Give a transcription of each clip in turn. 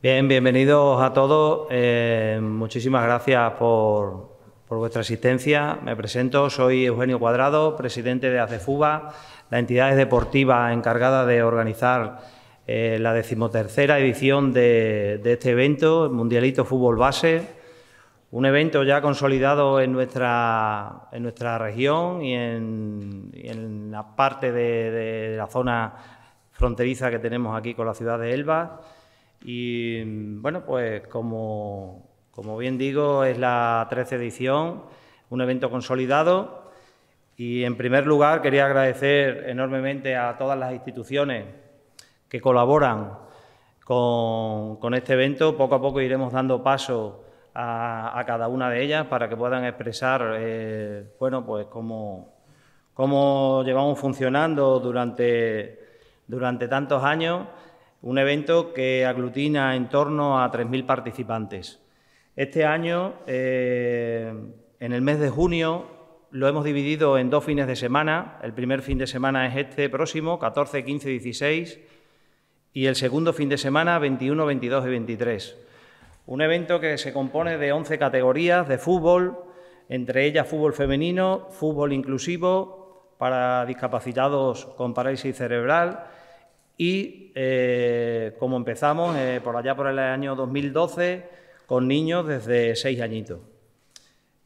Bien, bienvenidos a todos. Eh, muchísimas gracias por, vuestra asistencia. Me presento, soy Eugenio Cuadrado, presidente de ACEFUBA, la entidad deportiva encargada de organizar eh, la decimotercera edición de, este evento, el Mundialito Fútbol Base, un evento ya consolidado en nuestra, región y en, la parte de, de la zona fronteriza que tenemos aquí con la ciudad de Elba y bueno, pues como, bien digo, es la 13 edición, un evento consolidado. Y en primer lugar, quería agradecer enormemente a todas las instituciones que colaboran con, este evento. Poco a poco iremos dando paso a, cada una de ellas para que puedan expresar, eh, bueno, pues cómo, llevamos funcionando durante tantos años un evento que aglutina en torno a 3.000 participantes. Este año, eh, en el mes de junio, lo hemos dividido en dos fines de semana. El primer fin de semana es este próximo, 14, 15, 16, y el segundo fin de semana, 21, 22 y 23. Un evento que se compone de 11 categorías de fútbol, entre ellas fútbol femenino, fútbol inclusivo para discapacitados con parálisis cerebral, y eh, como empezamos, eh, por allá por el año 2012, con niños desde seis añitos.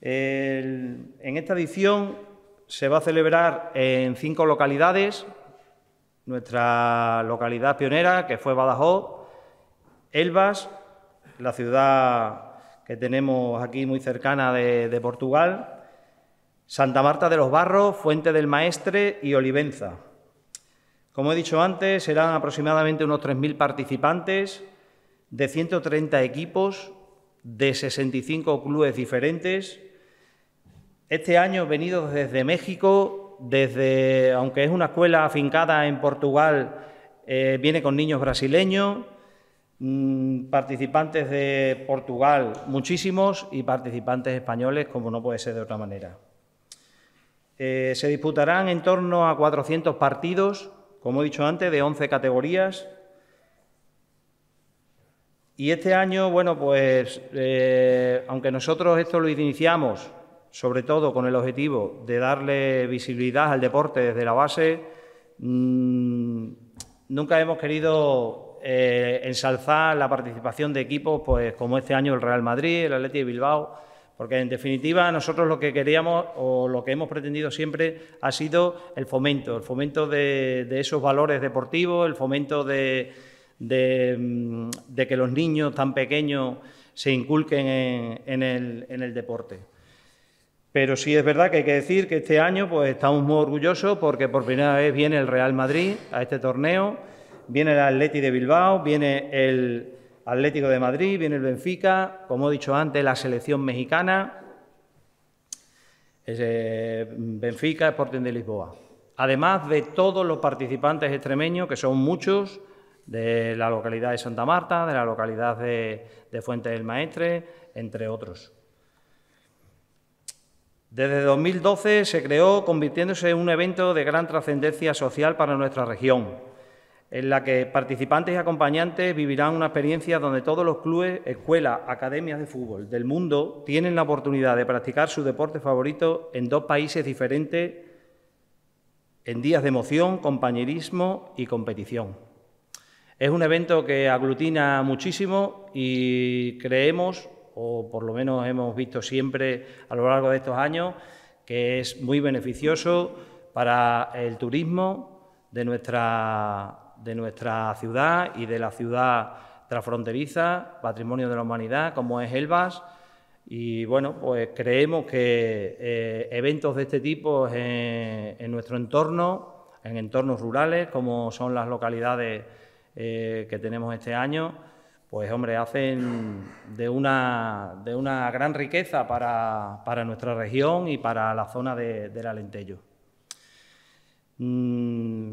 en esta edición se va a celebrar en cinco localidades. Nuestra localidad pionera, que fue Badajoz, Elvas, la ciudad que tenemos aquí muy cercana de Portugal, Santa Marta de los Barros, Fuente del Maestre y Olivenza. Como he dicho antes, serán aproximadamente unos 3.000 participantes de 130 equipos de 65 clubes diferentes. Este año venidos desde México, desde, aunque es una escuela afincada en Portugal, eh, viene con niños brasileños, mm, participantes de Portugal muchísimos y participantes españoles, como no puede ser de otra manera. Eh, se disputarán en torno a 400 partidos como he dicho antes, de 11 categorías. Y este año, bueno, pues eh, aunque nosotros esto lo iniciamos sobre todo con el objetivo de darle visibilidad al deporte desde la base, mm, nunca hemos querido eh, ensalzar la participación de equipos pues, como este año el Real Madrid, el Atleti de Bilbao, porque en definitiva nosotros lo que queríamos o lo que hemos pretendido siempre ha sido el fomento, el fomento de, esos valores deportivos, el fomento mm, de, que los niños tan pequeños se inculquen en, el, deporte. Pero sí es verdad que hay que decir que este año pues, estamos muy orgullosos porque por primera vez viene el Real Madrid a este torneo, viene el Atleti de Bilbao, viene el, Atlético de Madrid, viene el Benfica, como he dicho antes, la selección mexicana, eh, Benfica, Sporting de Lisboa. Además de todos los participantes extremeños, que son muchos, de la localidad de Santa Marta, de la localidad de, Fuente del Maestre, entre otros. Desde 2012 se creó convirtiéndose en un evento de gran trascendencia social para nuestra región, en la que participantes y acompañantes vivirán una experiencia donde todos los clubes, escuelas, academias de fútbol del mundo tienen la oportunidad de practicar su deporte favorito en dos países diferentes en días de emoción, compañerismo y competición. Es un evento que aglutina muchísimo y creemos, o por lo menos hemos visto siempre a lo largo de estos años, que es muy beneficioso para el turismo de nuestra de nuestra ciudad y de la ciudad transfronteriza, patrimonio de la humanidad, como es Elbas. Y bueno, pues creemos que eh, eventos de este tipo en, nuestro entorno, en entornos rurales, como son las localidades eh, que tenemos este año, pues hombre, hacen de una, de una gran riqueza para, nuestra región y para la zona de, del Alentejo. Mm,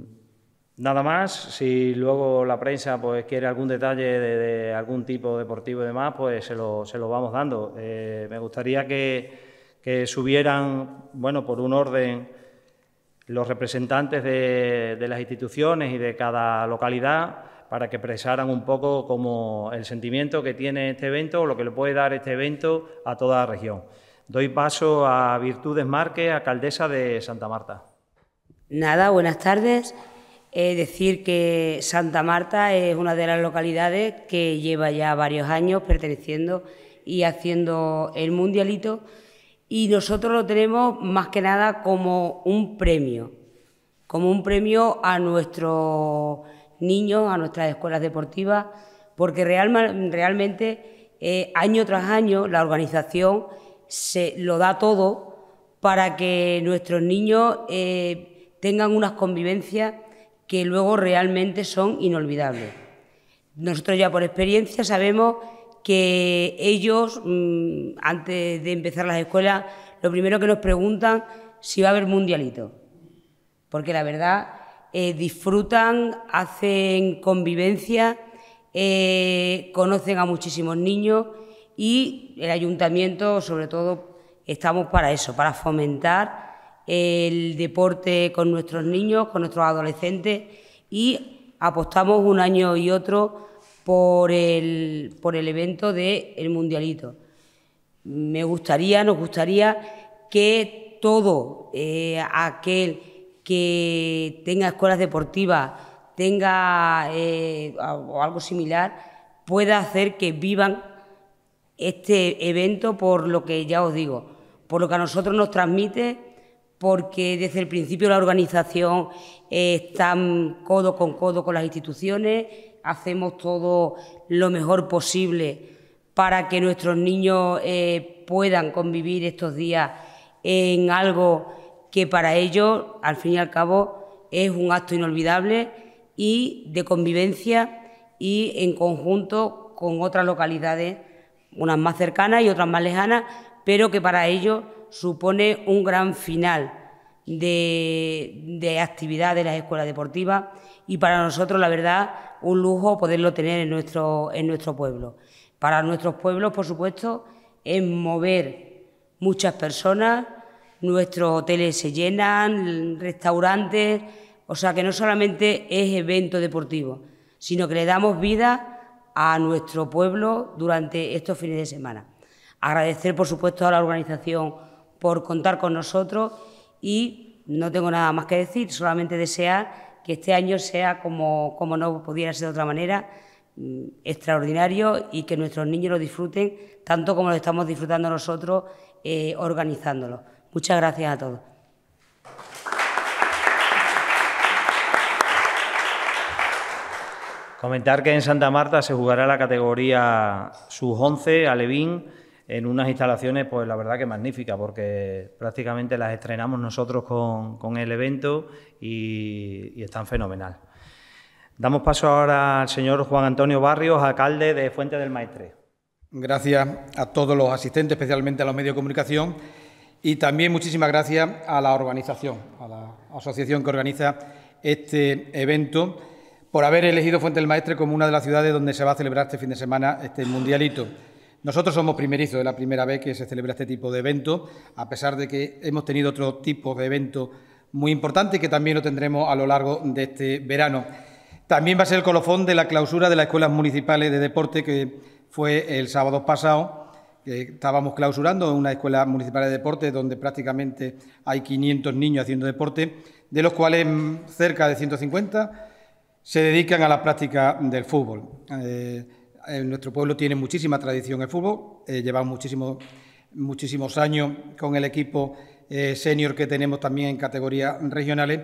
Nada más, si luego la prensa pues, quiere algún detalle de, algún tipo deportivo y demás, pues se lo, vamos dando. Eh, me gustaría que, subieran, bueno, por un orden, los representantes de, las instituciones y de cada localidad para que expresaran un poco como el sentimiento que tiene este evento o lo que le puede dar este evento a toda la región. Doy paso a Virtudes Márquez, alcaldesa de Santa Marta. Nada, buenas tardes decir que Santa Marta es una de las localidades que lleva ya varios años perteneciendo y haciendo el mundialito y nosotros lo tenemos más que nada como un premio, como un premio a nuestros niños, a nuestras escuelas deportivas, porque realmente eh, año tras año la organización se lo da todo para que nuestros niños eh, tengan unas convivencias que luego realmente son inolvidables. Nosotros ya por experiencia sabemos que ellos, mm, antes de empezar las escuelas, lo primero que nos preguntan si va a haber mundialito. Porque la verdad, eh, disfrutan, hacen convivencia, eh, conocen a muchísimos niños y el ayuntamiento, sobre todo, estamos para eso, para fomentar el deporte con nuestros niños, con nuestros adolescentes y apostamos un año y otro por el, por el evento del Mundialito. Me gustaría, nos gustaría que todo eh, aquel que tenga escuelas deportivas, tenga eh, algo similar, pueda hacer que vivan este evento por lo que ya os digo, por lo que a nosotros nos transmite porque desde el principio la organización eh, está codo con codo con las instituciones, hacemos todo lo mejor posible para que nuestros niños eh, puedan convivir estos días en algo que para ellos, al fin y al cabo, es un acto inolvidable y de convivencia y en conjunto con otras localidades, unas más cercanas y otras más lejanas, pero que para ellos supone un gran final de, actividad de las escuelas deportivas y para nosotros, la verdad, un lujo poderlo tener en nuestro, en nuestro pueblo. Para nuestros pueblos, por supuesto, es mover muchas personas, nuestros hoteles se llenan, restaurantes, o sea que no solamente es evento deportivo, sino que le damos vida a nuestro pueblo durante estos fines de semana. Agradecer, por supuesto, a la organización por contar con nosotros y no tengo nada más que decir, solamente desear que este año sea como, no pudiera ser de otra manera, mm, extraordinario y que nuestros niños lo disfruten tanto como lo estamos disfrutando nosotros eh, organizándolo. Muchas gracias a todos. Comentar que en Santa Marta se jugará la categoría sub-11 alevín en unas instalaciones, pues la verdad que magníficas, porque prácticamente las estrenamos nosotros con, el evento y, y, están fenomenal. Damos paso ahora al señor Juan Antonio Barrios, alcalde de Fuente del Maestre. Gracias a todos los asistentes, especialmente a los medios de comunicación, y también muchísimas gracias a la organización, a la asociación que organiza este evento, por haber elegido Fuente del Maestre como una de las ciudades donde se va a celebrar este fin de semana este mundialito. Nosotros somos primerizos, es la primera vez que se celebra este tipo de evento, a pesar de que hemos tenido otro tipo de evento muy importante que también lo tendremos a lo largo de este verano. También va a ser el colofón de la clausura de las escuelas municipales de deporte que fue el sábado pasado. Que estábamos clausurando una escuela municipal de deporte donde prácticamente hay 500 niños haciendo deporte, de los cuales cerca de 150 se dedican a la práctica del fútbol. Eh, nuestro pueblo tiene muchísima tradición en fútbol, eh, llevamos muchísimo, muchísimos años con el equipo eh, senior que tenemos también en categorías regionales.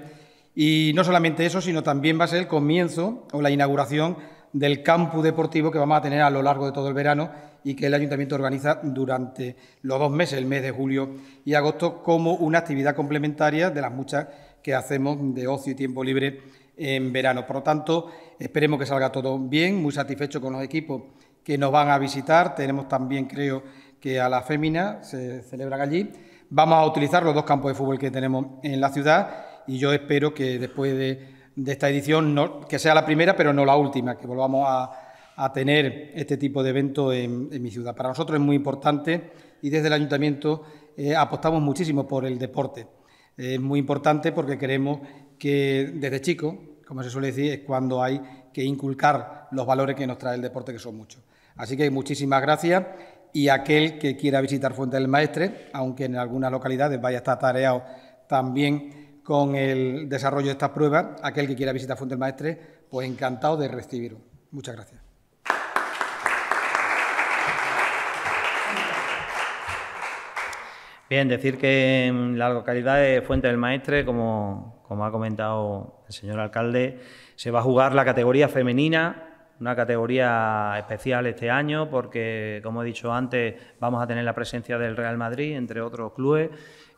Y no solamente eso, sino también va a ser el comienzo o la inauguración del campus deportivo que vamos a tener a lo largo de todo el verano y que el ayuntamiento organiza durante los dos meses, el mes de julio y agosto, como una actividad complementaria de las muchas que hacemos de ocio y tiempo libre en verano. Por lo tanto, esperemos que salga todo bien, muy satisfecho con los equipos que nos van a visitar. Tenemos también, creo, que a la fémina se celebran allí. Vamos a utilizar los dos campos de fútbol que tenemos en la ciudad y yo espero que después de, esta edición, no, que sea la primera, pero no la última, que volvamos a, tener este tipo de evento en, mi ciudad. Para nosotros es muy importante y desde el ayuntamiento eh, apostamos muchísimo por el deporte. Es muy importante porque queremos que desde chico, como se suele decir, es cuando hay que inculcar los valores que nos trae el deporte, que son muchos. Así que muchísimas gracias y aquel que quiera visitar Fuente del Maestre, aunque en algunas localidades vaya a estar tareado también con el desarrollo de estas pruebas, aquel que quiera visitar Fuente del Maestre, pues encantado de recibirlo. Muchas gracias. Bien, decir que en la localidad de Fuente del Maestre, como, como ha comentado el señor alcalde, se va a jugar la categoría femenina, una categoría especial este año porque, como he dicho antes, vamos a tener la presencia del Real Madrid, entre otros clubes,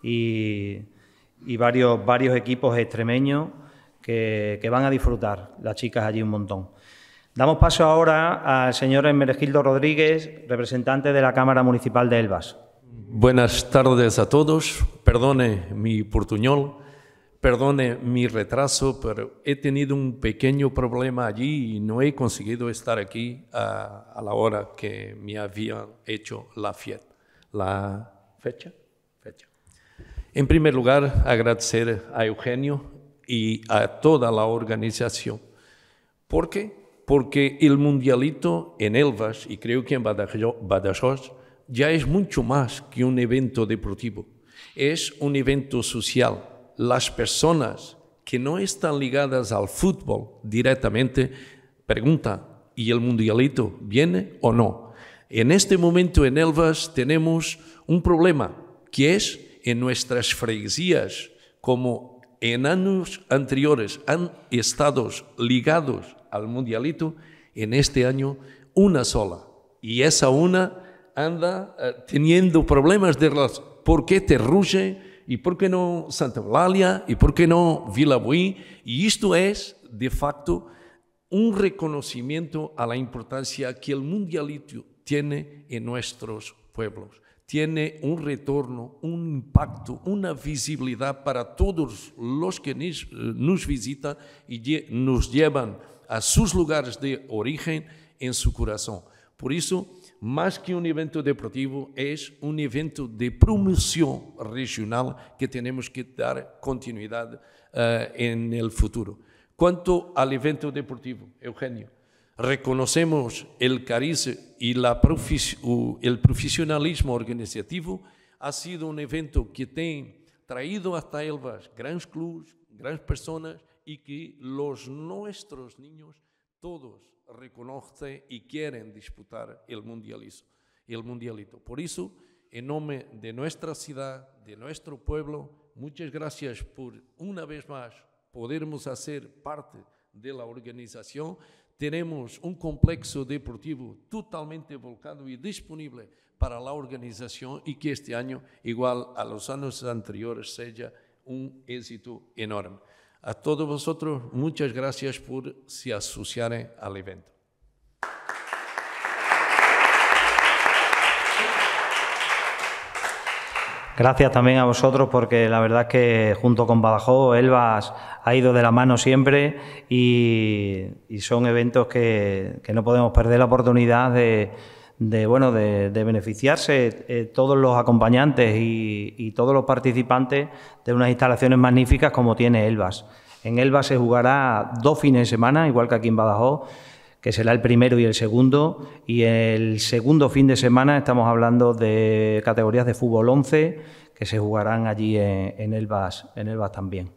y, varios, equipos extremeños que, van a disfrutar las chicas allí un montón. Damos paso ahora al señor Emergildo Rodríguez, representante de la Cámara Municipal de Elvas. Buenas tardes a todos. Perdone mi portuñol. Perdone mi retraso, pero he tenido un pequeño problema allí y no he conseguido estar aquí a, la hora que me habían hecho la, fiesta, la fecha. fecha. En primer lugar, agradecer a Eugenio y a toda la organización. ¿Por qué? Porque el mundialito en Elvas y creo que en Badajoz ya es mucho más que un evento deportivo. Es un evento social las personas que no están ligadas al fútbol directamente preguntan, ¿y el mundialito viene o no? En este momento en Elvas tenemos un problema, que es en nuestras freguesías, como en años anteriores han estado ligados al mundialito, en este año una sola. Y esa una anda eh, teniendo problemas de las... ¿Por qué te ruge? ¿Y por qué no Santa Eulalia? ¿Y por qué no Vila y esto es de facto, un reconocimiento a la importancia que el mundialito tiene en nuestros pueblos. Tiene un retorno, un impacto, una visibilidad para todos los que nos visitan y nos llevan a sus lugares de origen en su corazón. Por eso... mais que um evento deportivo, é um evento de promoção regional que temos que dar continuidade uh, el futuro. Quanto ao evento deportivo, Eugenio, reconhecemos o cariz e o profissionalismo organizativo. Ha sido um evento que tem traído até Elvas grandes clubes, grandes pessoas e que os nossos niños todos reconocen y quieren disputar el mundialismo. El mundialito. Por eso, en nombre de nuestra ciudad, de nuestro pueblo, muchas gracias por una vez más podermos hacer parte de la organización. Tenemos un complejo deportivo totalmente volcado y disponible para la organización y que este año, igual a los años anteriores, sea un éxito enorme. A todos vosotros, muchas gracias por si asociar al evento. Gracias también a vosotros porque la verdad es que junto con Badajoz, Elvas ha ido de la mano siempre y, son eventos que no podemos perder la oportunidad de, de, bueno, de, beneficiarse eh, todos los acompañantes y, todos los participantes de unas instalaciones magníficas como tiene Elvas. En Elvas se jugará dos fines de semana, igual que aquí en Badajoz, que será el primero y el segundo. Y el segundo fin de semana estamos hablando de categorías de fútbol 11 que se jugarán allí en, en Elvas, en Elvas también.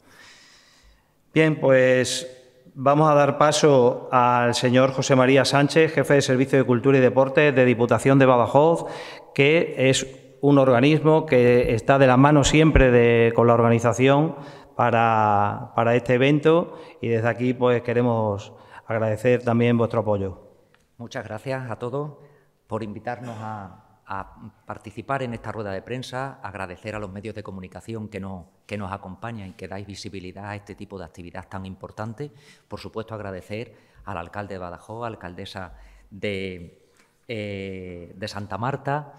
Bien, pues Vamos a dar paso al señor José María Sánchez, jefe de Servicio de Cultura y Deportes de Diputación de Badajoz, que es un organismo que está de la mano siempre con la organización para, para, este evento y desde aquí pues queremos agradecer también vuestro apoyo. Muchas gracias a todos por invitarnos a, a participar en esta rueda de prensa, agradecer a los medios de comunicación que nos, acompañan y que dais visibilidad a este tipo de actividad tan importante. Por supuesto, agradecer al alcalde de Badajoz, alcaldesa de, eh, de Santa Marta,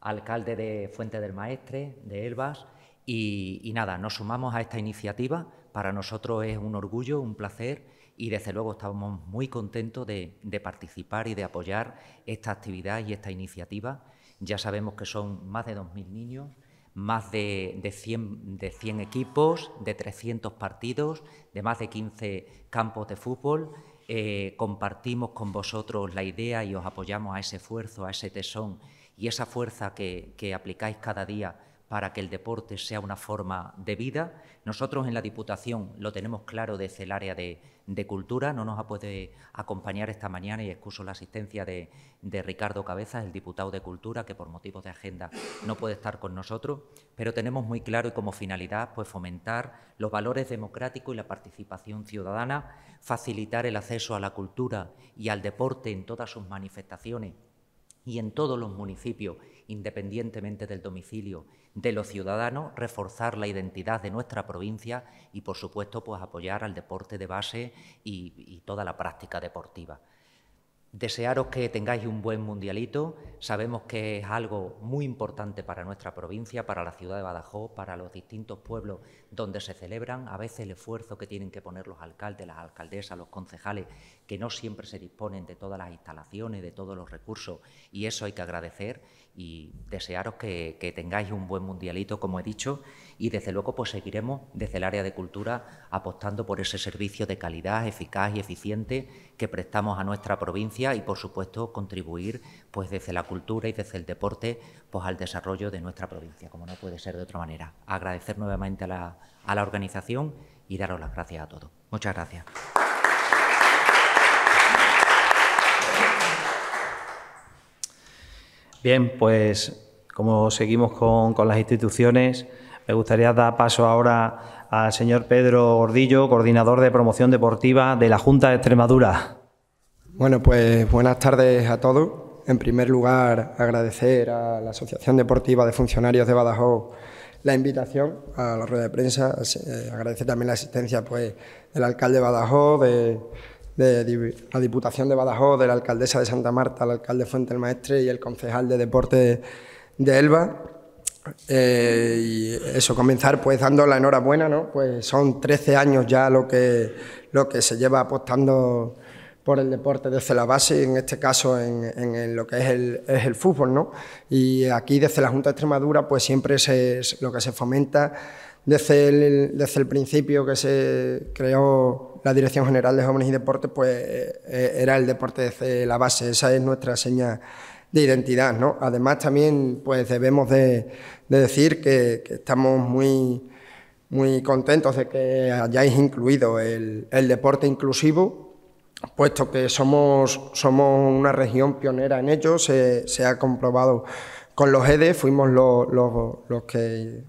alcalde de Fuente del Maestre, de Elvas. Y, y nada, nos sumamos a esta iniciativa. Para nosotros es un orgullo, un placer y desde luego estamos muy contentos de, participar y de apoyar esta actividad y esta iniciativa. Ya sabemos que son más de 2.000 niños, más de, 100, equipos, de 300 partidos, de más de 15 campos de fútbol. Eh, compartimos con vosotros la idea y os apoyamos a ese esfuerzo, a ese tesón y esa fuerza que aplicáis cada día para que el deporte sea una forma de vida. Nosotros en la Diputación lo tenemos claro desde el área de, cultura, no nos ha podido acompañar esta mañana y excuso la asistencia de, de, Ricardo Cabezas, el diputado de Cultura, que por motivos de agenda no puede estar con nosotros, pero tenemos muy claro y como finalidad pues, fomentar los valores democráticos y la participación ciudadana, facilitar el acceso a la cultura y al deporte en todas sus manifestaciones y en todos los municipios independientemente del domicilio de los ciudadanos, reforzar la identidad de nuestra provincia y, por supuesto, pues apoyar al deporte de base y, y toda la práctica deportiva. Desearos que tengáis un buen mundialito. Sabemos que es algo muy importante para nuestra provincia, para la ciudad de Badajoz, para los distintos pueblos donde se celebran a veces el esfuerzo que tienen que poner los alcaldes, las alcaldesas, los concejales, que no siempre se disponen de todas las instalaciones, de todos los recursos, y eso hay que agradecer y desearos que, que tengáis un buen mundialito, como he dicho, y desde luego pues seguiremos desde el área de cultura apostando por ese servicio de calidad, eficaz y eficiente que prestamos a nuestra provincia y, por supuesto, contribuir pues desde la cultura y desde el deporte pues al desarrollo de nuestra provincia, como no puede ser de otra manera. Agradecer nuevamente a la a la organización y daros las gracias a todos. Muchas gracias. Bien, pues como seguimos con, con las instituciones, me gustaría dar paso ahora al señor Pedro Gordillo, coordinador de promoción deportiva de la Junta de Extremadura. Bueno, pues buenas tardes a todos. En primer lugar, agradecer a la Asociación Deportiva de Funcionarios de Badajoz la invitación a la rueda de prensa. Eh, agradecer también la asistencia pues, del alcalde de Badajoz, de, la Diputación de Badajoz, de la alcaldesa de Santa Marta, el alcalde Fuente el Maestre y el concejal de Deporte de Elba. Eh, y eso, comenzar pues dando la enhorabuena, ¿no? Pues son 13 años ya lo que, lo que se lleva apostando por el deporte desde la base, en este caso en, lo que es el, fútbol. ¿no? Y aquí desde la Junta de Extremadura pues siempre es lo que se fomenta desde el, desde el principio que se creó la Dirección General de Jóvenes y Deportes pues eh, eh, era el deporte desde la base, esa es nuestra seña de identidad. ¿no? Además también pues debemos de, decir que, estamos muy muy contentos de que hayáis incluido el, el deporte inclusivo puesto que somos, somos una región pionera en ello, se, ha comprobado con los edes fuimos los, que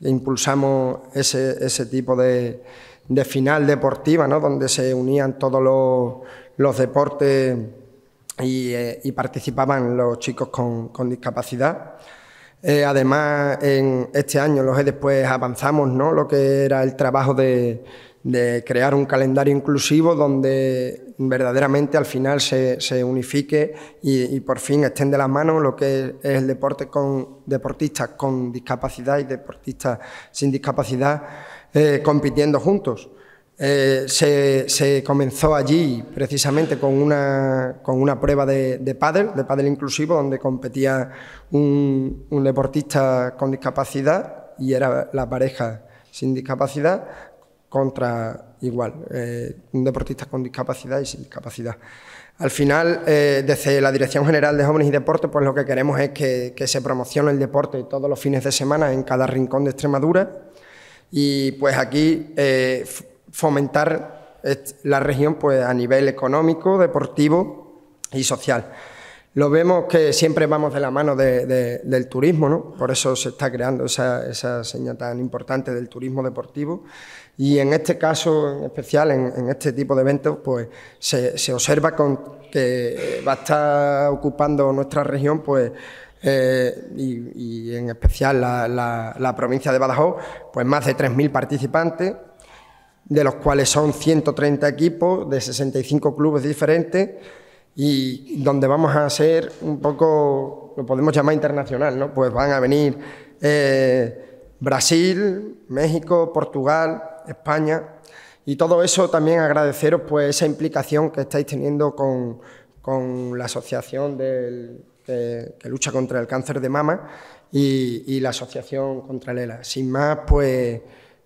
impulsamos ese, tipo de, final deportiva, donde se unían todos los, deportes eh, y, participaban los chicos con, discapacidad. Eh, además, en este año los edes e, pues, avanzamos ¿no? lo que era el trabajo de de crear un calendario inclusivo donde verdaderamente al final se, unifique y, por fin estén de la mano lo que es, el deporte con deportistas con discapacidad y deportistas sin discapacidad eh, compitiendo juntos. Eh, se, comenzó allí precisamente con una, prueba de, de pádel, de pádel inclusivo, donde competía un deportista con discapacidad y era la pareja sin discapacidad, contra igual, eh, un deportista con discapacidad y sin discapacidad. Al final, eh, desde la Dirección General de Jóvenes y Deportes... pues lo que queremos es que, se promocione el deporte todos los fines de semana en cada rincón de Extremadura y pues aquí eh, fomentar la región pues, a nivel económico, deportivo y social. Lo vemos que siempre vamos de la mano del turismo, ¿no? por eso se está creando esa, esa señal tan importante del turismo deportivo y en este caso en especial, en, este tipo de eventos, pues se, observa con que va a estar ocupando nuestra región, pues, eh, y, en especial la, provincia de Badajoz, pues más de 3.000 participantes, de los cuales son 130 equipos de 65 clubes diferentes y donde vamos a ser un poco, lo podemos llamar internacional, ¿no? Pues van a venir eh, Brasil, México, Portugal, España. Y todo eso también agradeceros pues esa implicación que estáis teniendo con, la asociación que lucha contra el cáncer de mama y, y, la asociación contra el ELA. Sin más, pues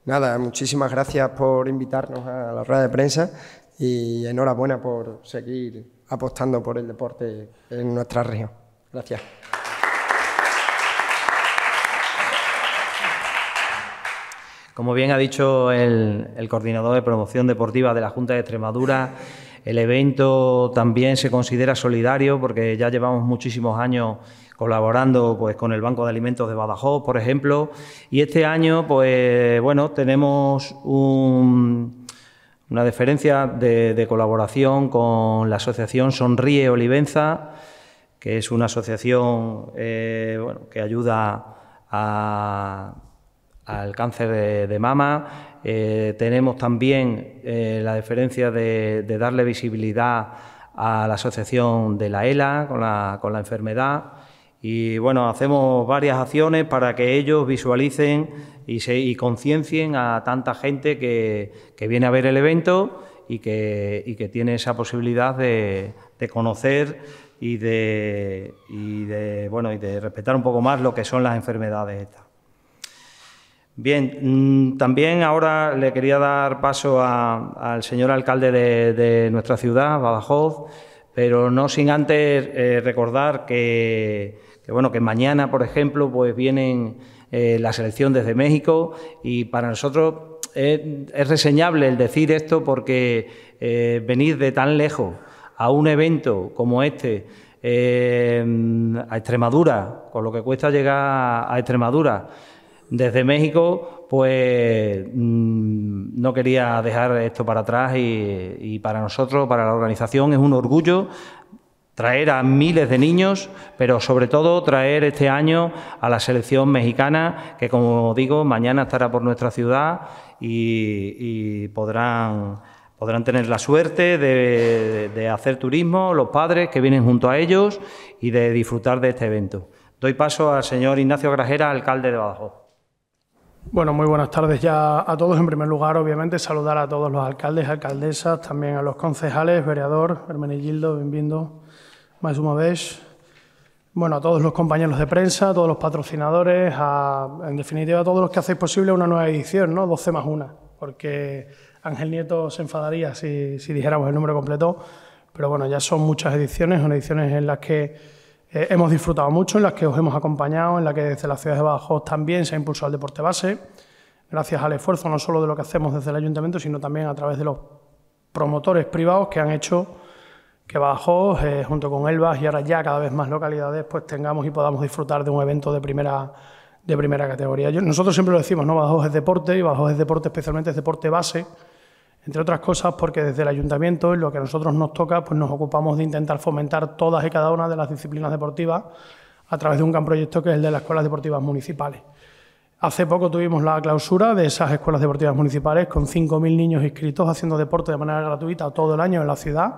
nada, muchísimas gracias por invitarnos a la rueda de prensa y enhorabuena por seguir apostando por el deporte en nuestra región. Gracias. Como bien ha dicho el, coordinador de promoción deportiva de la Junta de Extremadura, el evento también se considera solidario porque ya llevamos muchísimos años colaborando pues, con el Banco de Alimentos de Badajoz, por ejemplo, y este año pues bueno, tenemos una diferencia de, colaboración con la asociación Sonríe Olivenza, que es una asociación eh, que ayuda a al cáncer de, mama. Eh, tenemos también eh, la diferencia de, darle visibilidad a la asociación de la ELA con la, enfermedad. Y bueno, hacemos varias acciones para que ellos visualicen y, conciencien a tanta gente que, viene a ver el evento y que, tiene esa posibilidad de, conocer y de, y de, bueno, y de respetar un poco más lo que son las enfermedades estas. Bien, mm, también ahora le quería dar paso al señor alcalde de, nuestra ciudad, Badajoz, pero no sin antes eh, recordar que, bueno, que mañana, por ejemplo, pues vienen eh, la selección desde México y para nosotros es, reseñable el decir esto porque eh, venir de tan lejos a un evento como este, a Extremadura, con lo que cuesta llegar a Extremadura, desde México, pues mm, no quería dejar esto para atrás y, para nosotros, para la organización, es un orgullo traer a miles de niños, pero sobre todo traer este año a la selección mexicana, que como digo, mañana estará por nuestra ciudad y, podrán, podrán tener la suerte de, hacer turismo, los padres que vienen junto a ellos y de disfrutar de este evento. Doy paso al señor Ignacio Grajera, alcalde de Badajoz. Bueno, muy buenas tardes ya a todos. En primer lugar, obviamente, saludar a todos los alcaldes, alcaldesas, también a los concejales, vereador, Hermenegildo, bienvenido, vez. bueno, a todos los compañeros de prensa, a todos los patrocinadores, en definitiva a todos los que hacéis posible una nueva edición, ¿no? 12 más 1, porque Ángel Nieto se enfadaría si, si dijéramos el número completo, pero bueno, ya son muchas ediciones, son ediciones en las que eh, hemos disfrutado mucho, en las que os hemos acompañado, en las que desde la ciudad de Badajoz también se ha impulsado el deporte base, gracias al esfuerzo no solo de lo que hacemos desde el ayuntamiento, sino también a través de los promotores privados que han hecho que Badajoz, eh, junto con Elbas y ahora ya cada vez más localidades, pues tengamos y podamos disfrutar de un evento de primera, de primera categoría. nosotros siempre lo decimos, ¿no? Badajoz es deporte y Badajoz es deporte, especialmente es deporte base entre otras cosas porque desde el ayuntamiento, en lo que a nosotros nos toca, pues nos ocupamos de intentar fomentar todas y cada una de las disciplinas deportivas a través de un gran proyecto que es el de las escuelas deportivas municipales. Hace poco tuvimos la clausura de esas escuelas deportivas municipales con 5.000 niños inscritos haciendo deporte de manera gratuita todo el año en la ciudad.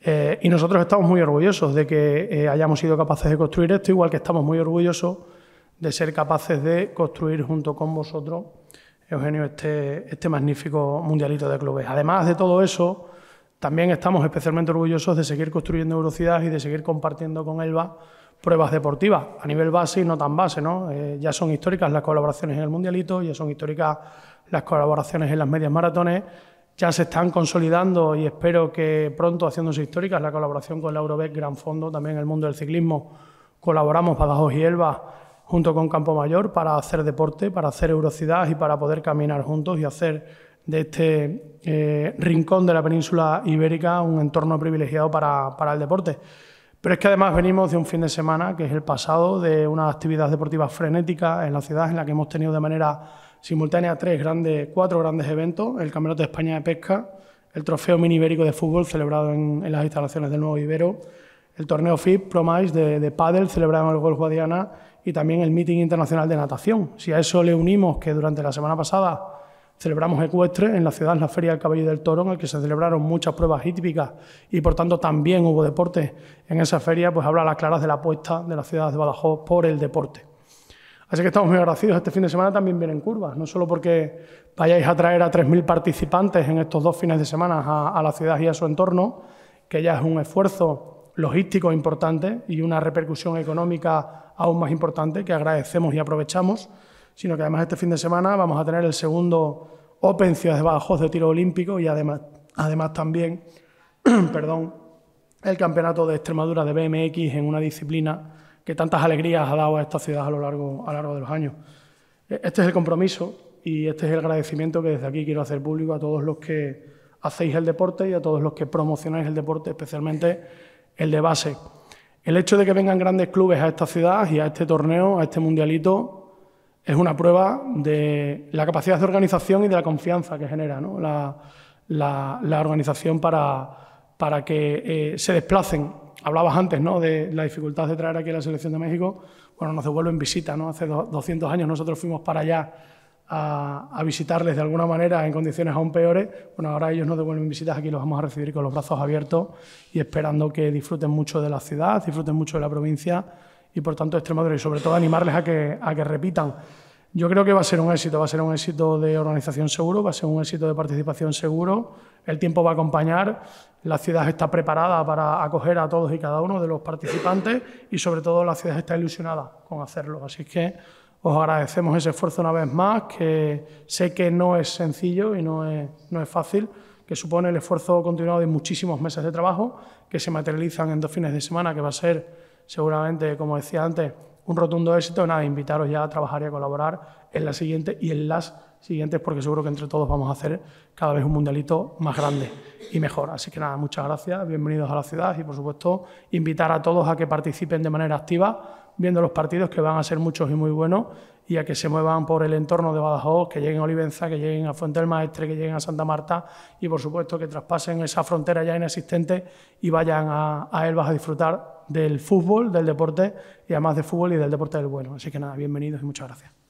Eh, y nosotros estamos muy orgullosos de que eh, hayamos sido capaces de construir esto, igual que estamos muy orgullosos de ser capaces de construir junto con vosotros Eugenio, este, este, magnífico mundialito de clubes. Además de todo eso, también estamos especialmente orgullosos de seguir construyendo Eurocidad y de seguir compartiendo con Elba pruebas deportivas a nivel base y no tan base. ¿no? Eh, ya son históricas las colaboraciones en el Mundialito, ya son históricas las colaboraciones en las medias maratones, ya se están consolidando y espero que pronto haciéndose históricas la colaboración con la Eurobec Gran Fondo, también en el mundo del ciclismo. Colaboramos Badajoz y Elba junto con Campo Mayor para hacer deporte, para hacer Eurocidad y para poder caminar juntos y hacer de este eh, rincón de la península ibérica un entorno privilegiado para, para el deporte. Pero es que además venimos de un fin de semana, que es el pasado, de una actividad deportiva frenética en la ciudad, en la que hemos tenido de manera simultánea tres grandes, cuatro grandes eventos, el Campeonato de España de Pesca, el Trofeo Mini Ibérico de Fútbol, celebrado en, las instalaciones del Nuevo Ibero, el Torneo FIP Promise de, de Padel, celebrado en el Golf Guadiana, y también el Meeting Internacional de Natación. Si a eso le unimos que durante la semana pasada celebramos ecuestre en la ciudad, en la Feria del Caballo del Toro, en el que se celebraron muchas pruebas hípicas y por tanto también hubo deporte en esa feria, pues habla a las claras de la apuesta de la ciudad de Badajoz por el deporte. Así que estamos muy agradecidos. Este fin de semana también vienen curvas, no solo porque vayáis a traer a 3.000 participantes en estos dos fines de semana a la ciudad y a su entorno, que ya es un esfuerzo logístico importante y una repercusión económica aún más importante que agradecemos y aprovechamos, sino que además este fin de semana vamos a tener el segundo Open Ciudad de Bajos de tiro olímpico y además, además también perdón, el campeonato de Extremadura de BMX en una disciplina que tantas alegrías ha dado a esta ciudad a lo largo, a lo largo de los años. E, este es el compromiso y este es el agradecimiento que desde aquí quiero hacer público a todos los que hacéis el deporte y a todos los que promocionáis el deporte, especialmente el de base. El hecho de que vengan grandes clubes a esta ciudad y a este torneo, a este mundialito, es una prueba de la capacidad de organización y de la confianza que genera la, organización para, que eh, se desplacen. Hablabas antes ¿no? de la dificultad de traer aquí a la selección de México. Bueno, nos devuelven visita. ¿no? Hace 200 años nosotros fuimos para allá a, visitarles de alguna manera en condiciones aún peores, bueno, ahora ellos no devuelven visitas, aquí los vamos a recibir con los brazos abiertos y esperando que disfruten mucho de la ciudad, disfruten mucho de la provincia y por tanto Extremadura y sobre todo animarles a que, a que repitan. Yo creo que va a ser un éxito, va a ser un éxito de organización seguro, va a ser un éxito de participación seguro, el tiempo va a acompañar, la ciudad está preparada para acoger a todos y cada uno de los participantes y sobre todo la ciudad está ilusionada con hacerlo. Así que os agradecemos ese esfuerzo una vez más, que sé que no es sencillo y no es, no es fácil, que supone el esfuerzo continuado de muchísimos meses de trabajo, que se materializan en dos fines de semana, que va a ser seguramente, como decía antes, un rotundo éxito. Nada, invitaros ya a trabajar y a colaborar en la siguiente y en las siguientes, porque seguro que entre todos vamos a hacer cada vez un mundialito más grande y mejor. Así que nada, muchas gracias, bienvenidos a la ciudad y por supuesto invitar a todos a que participen de manera activa viendo los partidos, que van a ser muchos y muy buenos, y a que se muevan por el entorno de Badajoz, que lleguen a Olivenza, que lleguen a Fuente del Maestre, que lleguen a Santa Marta, y por supuesto que traspasen esa frontera ya inexistente y vayan a, a a disfrutar del fútbol, del deporte, y además de fútbol y del deporte del bueno. Así que nada, bienvenidos y muchas gracias.